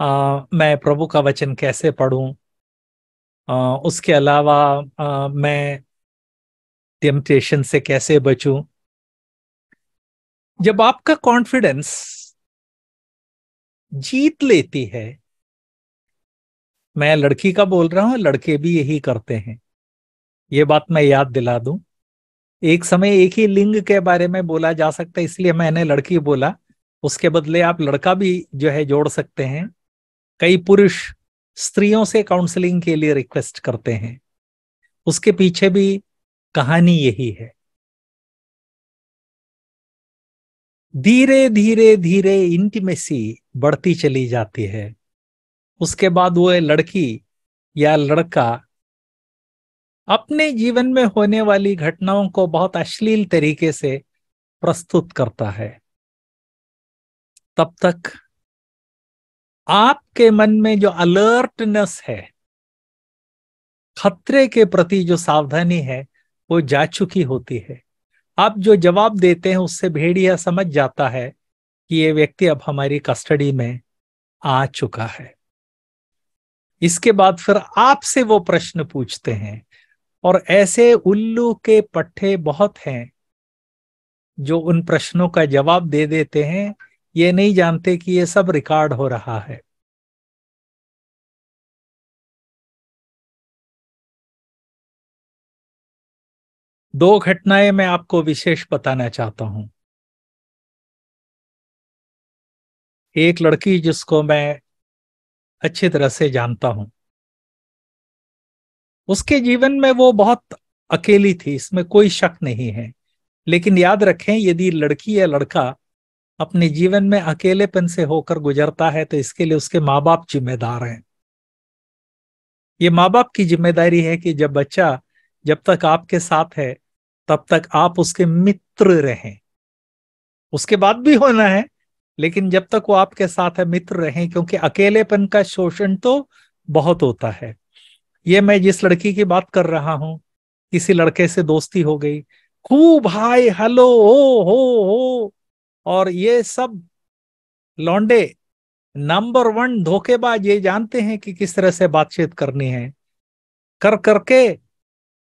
आ, मैं प्रभु का वचन कैसे पढ़ूं उसके अलावा आ, मैं टेम्पटेशन से कैसे बचूं जब आपका कॉन्फिडेंस जीत लेती है मैं लड़की का बोल रहा हूं लड़के भी यही करते हैं ये बात मैं याद दिला दूं एक समय एक ही लिंग के बारे में बोला जा सकता है इसलिए मैंने लड़की बोला उसके बदले आप लड़का भी जो है जोड़ सकते हैं कई पुरुष स्त्रियों से काउंसलिंग के लिए रिक्वेस्ट करते हैं उसके पीछे भी कहानी यही है धीरे धीरे धीरे इंटीमेसी बढ़ती चली जाती है उसके बाद वो लड़की या लड़का अपने जीवन में होने वाली घटनाओं को बहुत अश्लील तरीके से प्रस्तुत करता है तब तक आपके मन में जो अलर्टनेस है खतरे के प्रति जो सावधानी है वो जा चुकी होती है आप जो जवाब देते हैं उससे भेड़िया समझ जाता है कि ये व्यक्ति अब हमारी कस्टडी में आ चुका है इसके बाद फिर आपसे वो प्रश्न पूछते हैं और ऐसे उल्लू के पट्टे बहुत हैं जो उन प्रश्नों का जवाब दे देते हैं ये नहीं जानते कि ये सब रिकॉर्ड हो रहा है दो घटनाएं मैं आपको विशेष बताना चाहता हूं एक लड़की जिसको मैं अच्छी तरह से जानता हूं उसके जीवन में वो बहुत अकेली थी इसमें कोई शक नहीं है लेकिन याद रखें यदि लड़की या लड़का अपने जीवन में अकेलेपन से होकर गुजरता है तो इसके लिए उसके माँ बाप जिम्मेदार हैं ये माँ बाप की जिम्मेदारी है कि जब बच्चा जब तक आपके साथ है तब तक आप उसके मित्र रहें उसके बाद भी होना है लेकिन जब तक वो आपके साथ है मित्र रहें क्योंकि अकेलेपन का शोषण तो बहुत होता है ये मैं जिस लड़की की बात कर रहा हूं किसी लड़के से दोस्ती हो गई खूब हाय हेलो हो हो हो और ये सब लौंडे नंबर वन धोखेबाज ये जानते हैं कि किस तरह से बातचीत करनी है कर करके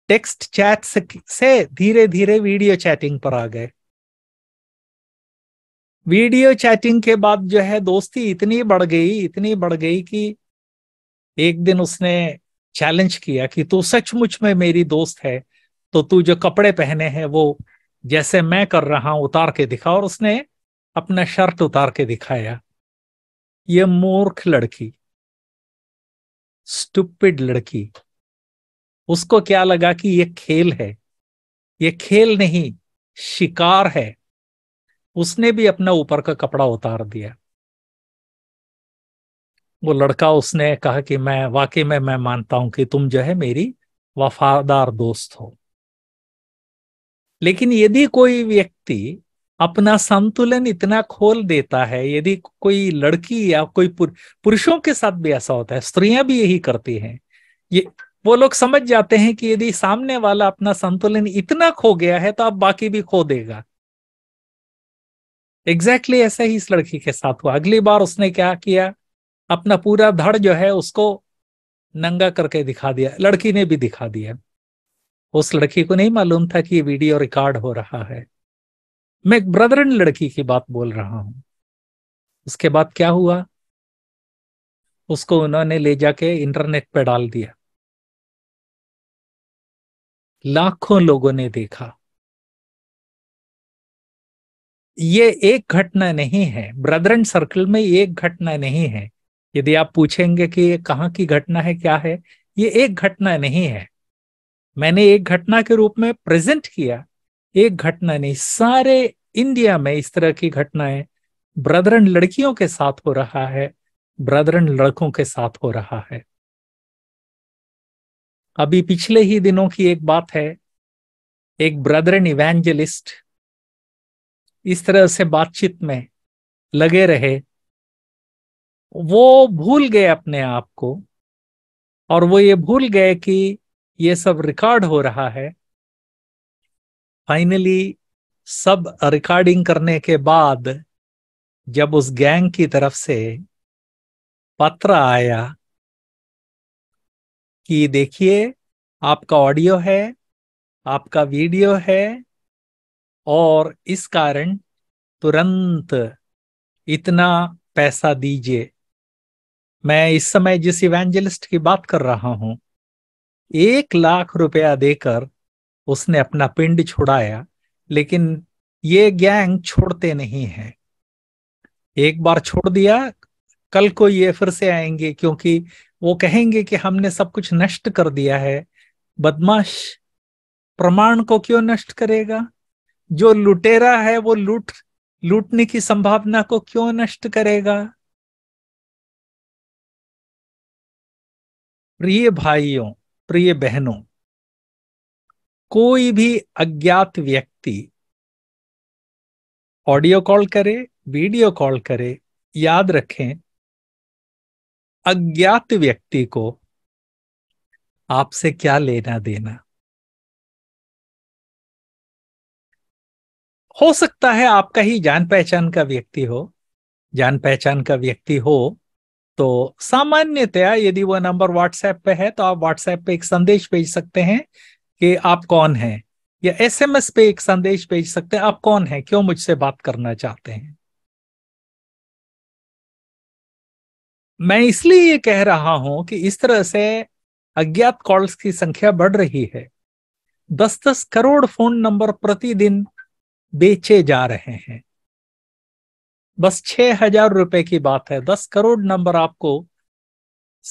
टेक्स्ट चैट से धीरे धीरे वीडियो चैटिंग पर आ गए वीडियो चैटिंग के बाद जो है दोस्ती इतनी बढ़ गई इतनी बढ़ गई कि एक दिन उसने चैलेंज किया कि तू सचमुच में मेरी दोस्त है तो तू जो कपड़े पहने हैं वो जैसे मैं कर रहा हूं उतार के दिखा और उसने अपना शर्ट उतार के दिखाया ये मूर्ख लड़की स्टुपिड लड़की उसको क्या लगा कि ये खेल है ये खेल नहीं शिकार है उसने भी अपना ऊपर का कपड़ा उतार दिया वो लड़का उसने कहा कि मैं वाकई में मैं मानता हूं कि तुम जो है मेरी वफादार दोस्त हो लेकिन यदि कोई व्यक्ति अपना संतुलन इतना खोल देता है यदि कोई लड़की या कोई पुरुषों के साथ भी ऐसा होता है स्त्रियां भी यही करती हैं ये वो लोग समझ जाते हैं कि यदि सामने वाला अपना संतुलन इतना खो गया है तो आप बाकी भी खो देगा एग्जैक्टली exactly ऐसा ही इस लड़की के साथ हुआ अगली बार उसने क्या किया अपना पूरा धड़ जो है उसको नंगा करके दिखा दिया लड़की ने भी दिखा दिया उस लड़की को नहीं मालूम था कि ये वीडियो रिकॉर्ड हो रहा है मैं एक ब्रदरन लड़की की बात बोल रहा हूं उसके बाद क्या हुआ उसको उन्होंने ले जाके इंटरनेट पे डाल दिया लाखों लोगों ने देखा ये एक घटना नहीं है ब्रदरन सर्कल में एक घटना नहीं है यदि आप पूछेंगे कि ये कहाँ की घटना है क्या है ये एक घटना नहीं है मैंने एक घटना के रूप में प्रेजेंट किया एक घटना नहीं सारे इंडिया में इस तरह की घटनाएं ब्रदरन लड़कियों के साथ हो रहा है ब्रदरन लड़कों के साथ हो रहा है अभी पिछले ही दिनों की एक बात है एक ब्रदर एंड इवेंजलिस्ट इस तरह से बातचीत में लगे रहे वो भूल गए अपने आप को और वो ये भूल गए कि ये सब रिकॉर्ड हो रहा है फाइनली सब रिकॉर्डिंग करने के बाद जब उस गैंग की तरफ से पत्र आया कि देखिए आपका ऑडियो है आपका वीडियो है और इस कारण तुरंत इतना पैसा दीजिए मैं इस समय जिस इवेंजलिस्ट की बात कर रहा हूं एक लाख रुपया देकर उसने अपना पिंड छुड़ाया लेकिन ये गैंग छोड़ते नहीं है एक बार छोड़ दिया कल को ये फिर से आएंगे क्योंकि वो कहेंगे कि हमने सब कुछ नष्ट कर दिया है बदमाश प्रमाण को क्यों नष्ट करेगा जो लुटेरा है वो लूट लूटने की संभावना को क्यों नष्ट करेगा प्रिय भाइयों प्रिय बहनों कोई भी अज्ञात व्यक्ति ऑडियो कॉल करे वीडियो कॉल करे याद रखें अज्ञात व्यक्ति को आपसे क्या लेना देना हो सकता है आपका ही जान पहचान का व्यक्ति हो जान पहचान का व्यक्ति हो तो सामान्यतया यदि वह नंबर व्हाट्सएप पे है तो आप व्हाट्सएप पे एक संदेश भेज सकते हैं कि आप कौन हैं या एसएमएस पे एक संदेश भेज सकते हैं आप कौन हैं क्यों मुझसे बात करना चाहते हैं मैं इसलिए ये कह रहा हूं कि इस तरह से अज्ञात कॉल्स की संख्या बढ़ रही है दस दस करोड़ फोन नंबर प्रतिदिन बेचे जा रहे हैं बस छह हजार रुपए की बात है दस करोड़ नंबर आपको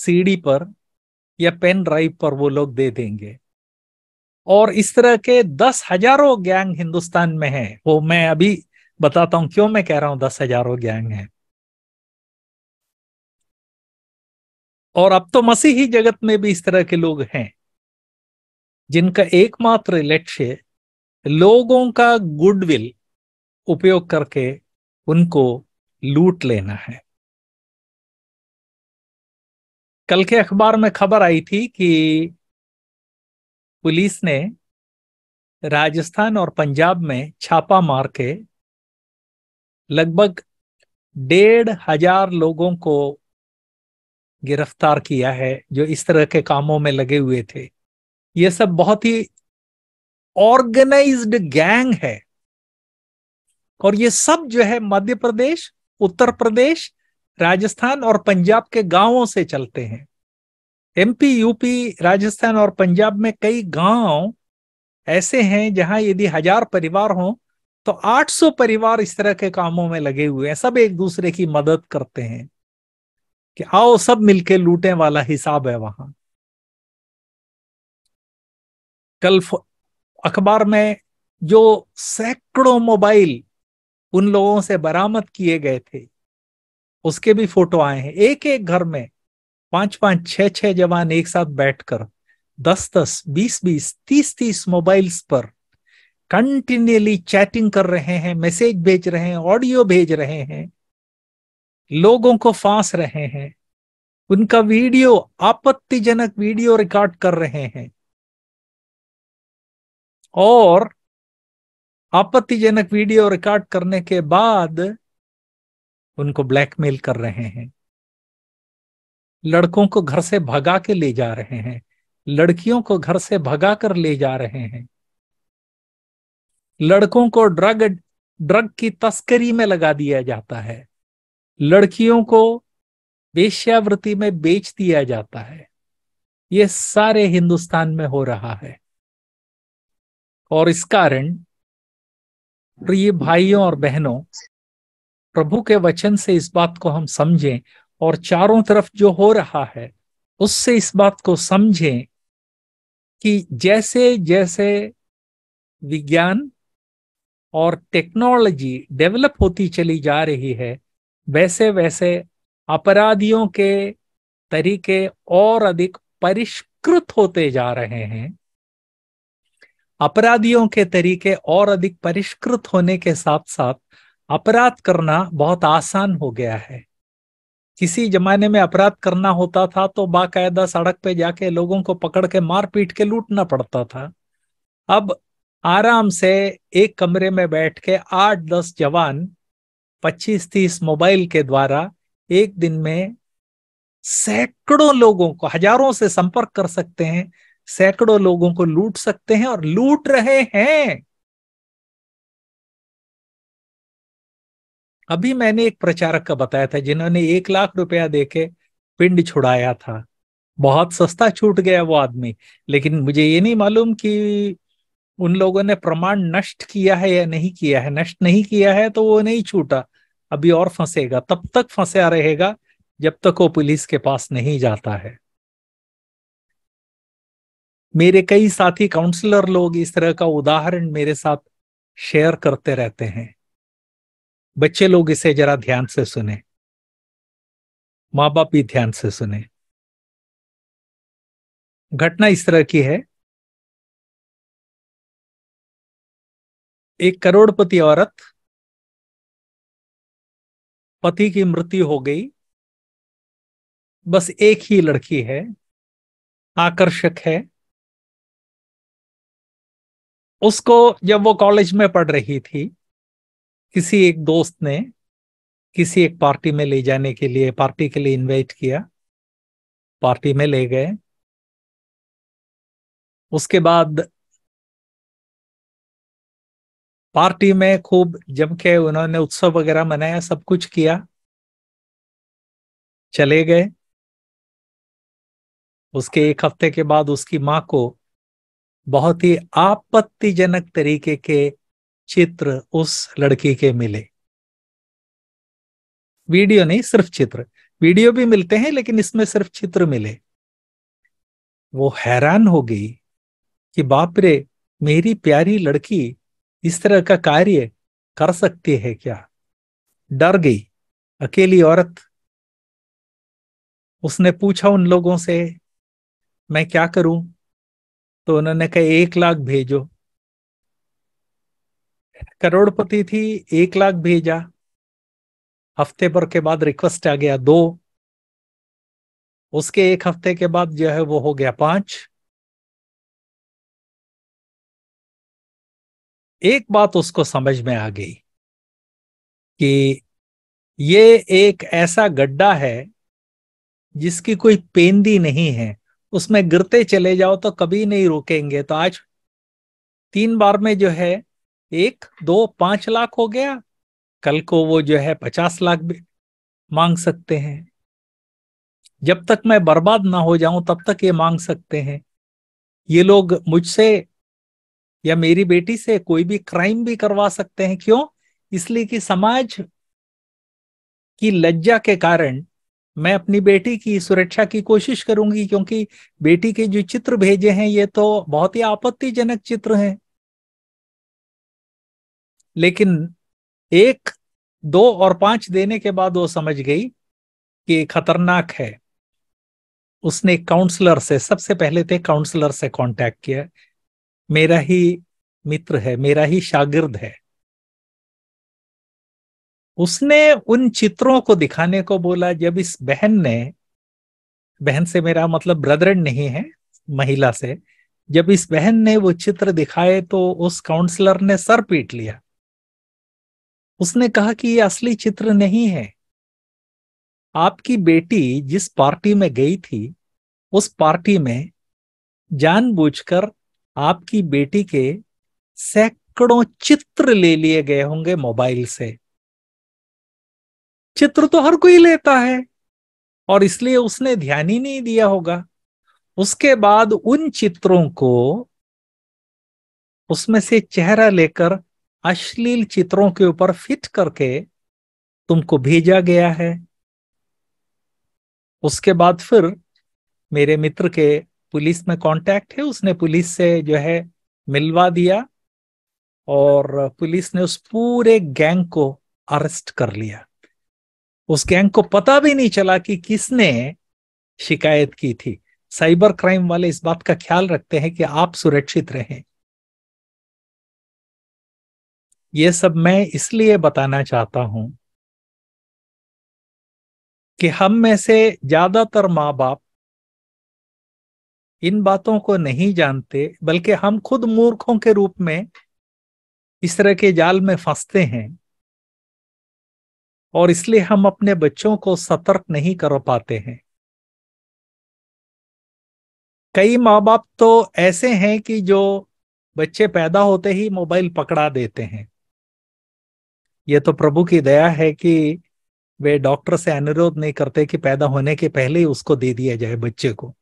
सीडी पर या पेन ड्राइव पर वो लोग दे देंगे और इस तरह के दस हजारों गैंग हिंदुस्तान में है वो मैं अभी बताता हूं क्यों मैं कह रहा हूं दस हजारों गैंग है और अब तो मसीही जगत में भी इस तरह के लोग हैं जिनका एकमात्र लक्ष्य लोगों का गुडविल उपयोग करके उनको लूट लेना है कल के अखबार में खबर आई थी कि पुलिस ने राजस्थान और पंजाब में छापा मार के लगभग डेढ़ हजार लोगों को गिरफ्तार किया है जो इस तरह के कामों में लगे हुए थे ये सब बहुत ही ऑर्गेनाइज्ड गैंग है और ये सब जो है मध्य प्रदेश उत्तर प्रदेश राजस्थान और पंजाब के गांवों से चलते हैं एमपी यूपी राजस्थान और पंजाब में कई गांव ऐसे हैं जहां यदि हजार परिवार हो तो 800 परिवार इस तरह के कामों में लगे हुए हैं सब एक दूसरे की मदद करते हैं कि आओ सब मिलके लूटे वाला हिसाब है वहां कल अखबार में जो सैकड़ों मोबाइल उन लोगों से बरामद किए गए थे उसके भी फोटो आए हैं एक एक घर में पांच पांच छह छह जवान एक साथ बैठकर दस दस बीस बीस तीस तीस मोबाइल्स पर कंटिन्यूली चैटिंग कर रहे हैं मैसेज भेज रहे हैं ऑडियो भेज रहे हैं लोगों को फांस रहे हैं उनका वीडियो आपत्तिजनक वीडियो रिकॉर्ड कर रहे हैं और आपत्तिजनक वीडियो रिकॉर्ड करने के बाद उनको ब्लैकमेल कर रहे हैं लड़कों को घर से भगा के ले जा रहे हैं लड़कियों को घर से भगा कर ले जा रहे हैं लड़कों को ड्रग ड्रग की तस्करी में लगा दिया जाता है लड़कियों को वेश्यावृत्ति में बेच दिया जाता है ये सारे हिंदुस्तान में हो रहा है और इस कारण प्रिय भाइयों और बहनों प्रभु के वचन से इस बात को हम समझें और चारों तरफ जो हो रहा है उससे इस बात को समझें कि जैसे जैसे विज्ञान और टेक्नोलॉजी डेवलप होती चली जा रही है वैसे वैसे अपराधियों के तरीके और अधिक परिष्कृत होते जा रहे हैं अपराधियों के तरीके और अधिक परिष्कृत होने के साथ साथ अपराध करना बहुत आसान हो गया है किसी जमाने में अपराध करना होता था तो बाकायदा सड़क पे जाके लोगों को पकड़ के मार पीट के लूटना पड़ता था अब आराम से एक कमरे में बैठ के आठ दस जवान पच्चीस तीस मोबाइल के द्वारा एक दिन में सैकड़ों लोगों को हजारों से संपर्क कर सकते हैं सैकड़ों लोगों को लूट सकते हैं और लूट रहे हैं अभी मैंने एक प्रचारक का बताया था जिन्होंने एक लाख रुपया देके पिंड छुड़ाया था बहुत सस्ता छूट गया वो आदमी लेकिन मुझे ये नहीं मालूम कि उन लोगों ने प्रमाण नष्ट किया है या नहीं किया है नष्ट नहीं किया है तो वो नहीं छूटा अभी और फंसेगा तब तक फंसा रहेगा जब तक वो पुलिस के पास नहीं जाता है मेरे कई साथी काउंसलर लोग इस तरह का उदाहरण मेरे साथ शेयर करते रहते हैं बच्चे लोग इसे जरा ध्यान से सुने माँ बाप भी ध्यान से सुने घटना इस तरह की है एक करोड़पति औरत पति की मृत्यु हो गई बस एक ही लड़की है आकर्षक है उसको जब वो कॉलेज में पढ़ रही थी किसी एक दोस्त ने किसी एक पार्टी में ले जाने के लिए पार्टी के लिए इनवाइट किया पार्टी में ले गए उसके बाद पार्टी में खूब जम के उन्होंने उत्सव वगैरह मनाया सब कुछ किया चले गए उसके एक हफ्ते के बाद उसकी मां को बहुत ही आपत्तिजनक तरीके के चित्र उस लड़की के मिले वीडियो नहीं सिर्फ चित्र वीडियो भी मिलते हैं लेकिन इसमें सिर्फ चित्र मिले वो हैरान हो गई कि बाप रे मेरी प्यारी लड़की इस तरह का कार्य कर सकती है क्या डर गई अकेली औरत उसने पूछा उन लोगों से मैं क्या करूं तो उन्होंने कहा एक लाख भेजो करोड़पति थी एक लाख भेजा हफ्ते भर के बाद रिक्वेस्ट आ गया दो उसके एक हफ्ते के बाद जो है वो हो गया पांच एक बात उसको समझ में आ गई कि ये एक ऐसा गड्ढा है जिसकी कोई पेंदी नहीं है उसमें गिरते चले जाओ तो कभी नहीं रुकेंगे तो आज तीन बार में जो है एक दो पांच लाख हो गया कल को वो जो है पचास लाख भी मांग सकते हैं जब तक मैं बर्बाद ना हो जाऊं तब तक ये मांग सकते हैं ये लोग मुझसे या मेरी बेटी से कोई भी क्राइम भी करवा सकते हैं क्यों इसलिए कि समाज की लज्जा के कारण मैं अपनी बेटी की सुरक्षा की कोशिश करूंगी क्योंकि बेटी के जो चित्र भेजे हैं ये तो बहुत ही आपत्तिजनक चित्र हैं लेकिन एक दो और पांच देने के बाद वो समझ गई कि खतरनाक है उसने काउंसलर से सबसे पहले थे तो काउंसलर से कांटेक्ट किया मेरा ही मित्र है मेरा ही शागिर्द है उसने उन चित्रों को दिखाने को बोला जब इस बहन ने बहन से मेरा मतलब ब्रदर नहीं है महिला से जब इस बहन ने वो चित्र दिखाए तो उस काउंसलर ने सर पीट लिया उसने कहा कि ये असली चित्र नहीं है आपकी बेटी जिस पार्टी में गई थी उस पार्टी में जानबूझकर आपकी बेटी के सैकड़ों चित्र ले लिए गए होंगे मोबाइल से चित्र तो हर कोई लेता है और इसलिए उसने ध्यान ही नहीं दिया होगा उसके बाद उन चित्रों को उसमें से चेहरा लेकर अश्लील चित्रों के ऊपर फिट करके तुमको भेजा गया है उसके बाद फिर मेरे मित्र के पुलिस में कांटेक्ट है उसने पुलिस से जो है मिलवा दिया और पुलिस ने उस पूरे गैंग को अरेस्ट कर लिया उस गैंग को पता भी नहीं चला कि किसने शिकायत की थी साइबर क्राइम वाले इस बात का ख्याल रखते हैं कि आप सुरक्षित रहें ये सब मैं इसलिए बताना चाहता हूं कि हम में से ज्यादातर माँ बाप इन बातों को नहीं जानते बल्कि हम खुद मूर्खों के रूप में इस तरह के जाल में फंसते हैं और इसलिए हम अपने बच्चों को सतर्क नहीं कर पाते हैं कई माँ बाप तो ऐसे हैं कि जो बच्चे पैदा होते ही मोबाइल पकड़ा देते हैं ये तो प्रभु की दया है कि वे डॉक्टर से अनुरोध नहीं करते कि पैदा होने के पहले ही उसको दे दिया जाए बच्चे को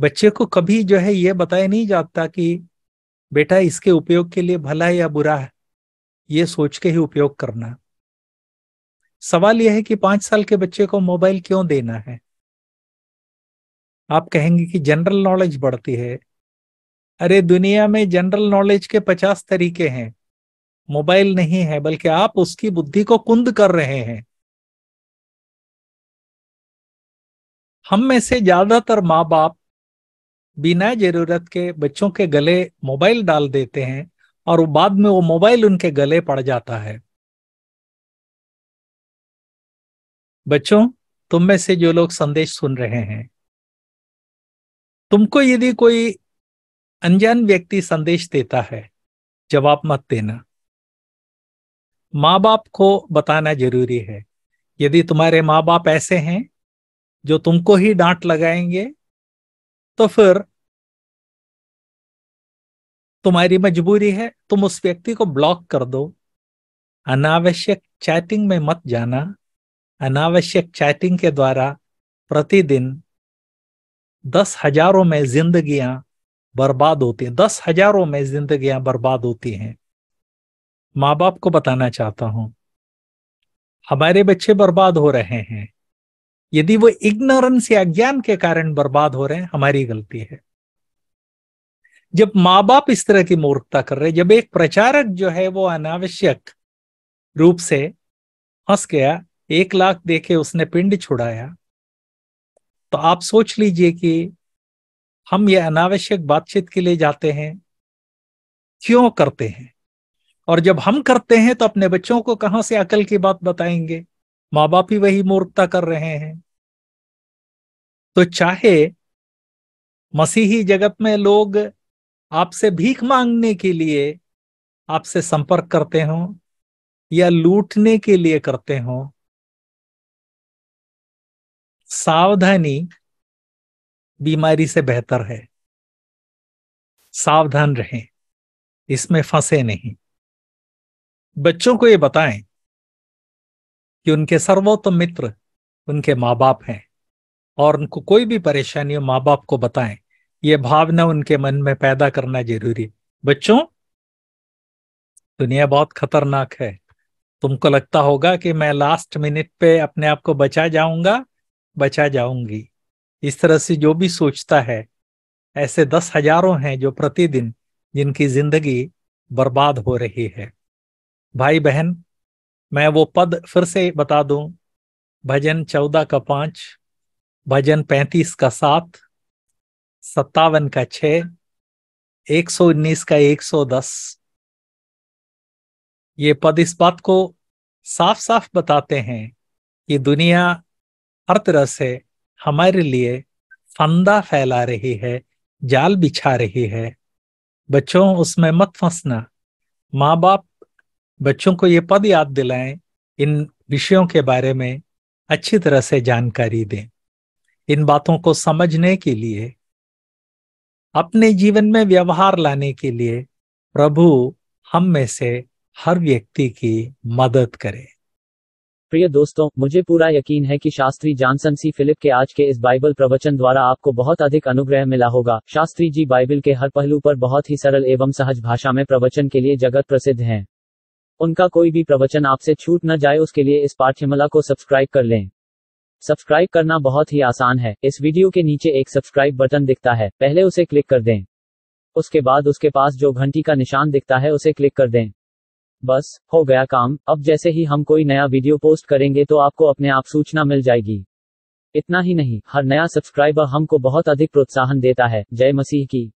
बच्चे को कभी जो है ये बताया नहीं जाता कि बेटा इसके उपयोग के लिए भला है या बुरा है ये सोच के ही उपयोग करना सवाल यह है कि पांच साल के बच्चे को मोबाइल क्यों देना है आप कहेंगे कि जनरल नॉलेज बढ़ती है अरे दुनिया में जनरल नॉलेज के पचास तरीके हैं मोबाइल नहीं है बल्कि आप उसकी बुद्धि को कुंद कर रहे हैं हम में से ज्यादातर माँ बाप बिना जरूरत के बच्चों के गले मोबाइल डाल देते हैं और बाद में वो मोबाइल उनके गले पड़ जाता है बच्चों तुम में से जो लोग संदेश सुन रहे हैं तुमको यदि कोई अनजान व्यक्ति संदेश देता है जवाब मत देना माँ बाप को बताना जरूरी है यदि तुम्हारे माँ बाप ऐसे हैं जो तुमको ही डांट लगाएंगे तो फिर तुम्हारी मजबूरी है तुम उस व्यक्ति को ब्लॉक कर दो अनावश्यक चैटिंग में मत जाना अनावश्यक चैटिंग के द्वारा प्रतिदिन दस हजारों में जिंदगियां बर्बाद होती हैं दस हजारों में जिंदगियां बर्बाद होती हैं माँ बाप को बताना चाहता हूं हमारे बच्चे बर्बाद हो रहे हैं यदि वो इग्नोरेंस या ज्ञान के कारण बर्बाद हो रहे हैं हमारी गलती है जब माँ बाप इस तरह की मूर्खता कर रहे जब एक प्रचारक जो है वो अनावश्यक रूप से हंस गया एक लाख देके उसने पिंड छुड़ाया तो आप सोच लीजिए कि हम ये अनावश्यक बातचीत के लिए जाते हैं क्यों करते हैं और जब हम करते हैं तो अपने बच्चों को कहां से अकल की बात बताएंगे माँ बाप ही वही मूर्खता कर रहे हैं तो चाहे मसीही जगत में लोग आपसे भीख मांगने के लिए आपसे संपर्क करते हो या लूटने के लिए करते हो सावधानी बीमारी से बेहतर है सावधान रहें इसमें फंसे नहीं बच्चों को ये बताएं कि उनके सर्वोत्तम मित्र उनके माँ बाप हैं और उनको कोई भी परेशानी माँ बाप को बताएं ये भावना उनके मन में पैदा करना जरूरी बच्चों दुनिया बहुत खतरनाक है तुमको लगता होगा कि मैं लास्ट मिनट पे अपने आप को बचा जाऊंगा बचा जाऊंगी इस तरह से जो भी सोचता है ऐसे दस हजारों हैं जो प्रतिदिन जिनकी जिंदगी बर्बाद हो रही है भाई बहन मैं वो पद फिर से बता दूं भजन चौदह का पांच भजन पैंतीस का सात सत्तावन का छ एक सौ उन्नीस का एक सौ दस ये पद इस बात को साफ साफ बताते हैं कि दुनिया हर तरह से हमारे लिए फंदा फैला रही है जाल बिछा रही है बच्चों उसमें मत फंसना माँ बाप बच्चों को ये पद याद दिलाएं इन विषयों के बारे में अच्छी तरह से जानकारी दें इन बातों को समझने के लिए अपने जीवन में व्यवहार लाने के लिए प्रभु हम में से हर व्यक्ति की मदद करे प्रिय दोस्तों मुझे पूरा यकीन है कि शास्त्री जॉनसन सी फिलिप के आज के इस बाइबल प्रवचन द्वारा आपको बहुत अधिक अनुग्रह मिला होगा शास्त्री जी बाइबल के हर पहलू पर बहुत ही सरल एवं सहज भाषा में प्रवचन के लिए जगत प्रसिद्ध हैं उनका कोई भी प्रवचन आपसे छूट न जाए उसके लिए इस पाठ्यमला को सब्सक्राइब कर लें सब्सक्राइब करना बहुत ही आसान है इस वीडियो के नीचे एक सब्सक्राइब बटन दिखता है पहले उसे क्लिक कर दें उसके बाद उसके पास जो घंटी का निशान दिखता है उसे क्लिक कर दें बस हो गया काम अब जैसे ही हम कोई नया वीडियो पोस्ट करेंगे तो आपको अपने आप सूचना मिल जाएगी इतना ही नहीं हर नया सब्सक्राइबर हमको बहुत अधिक प्रोत्साहन देता है जय मसीह की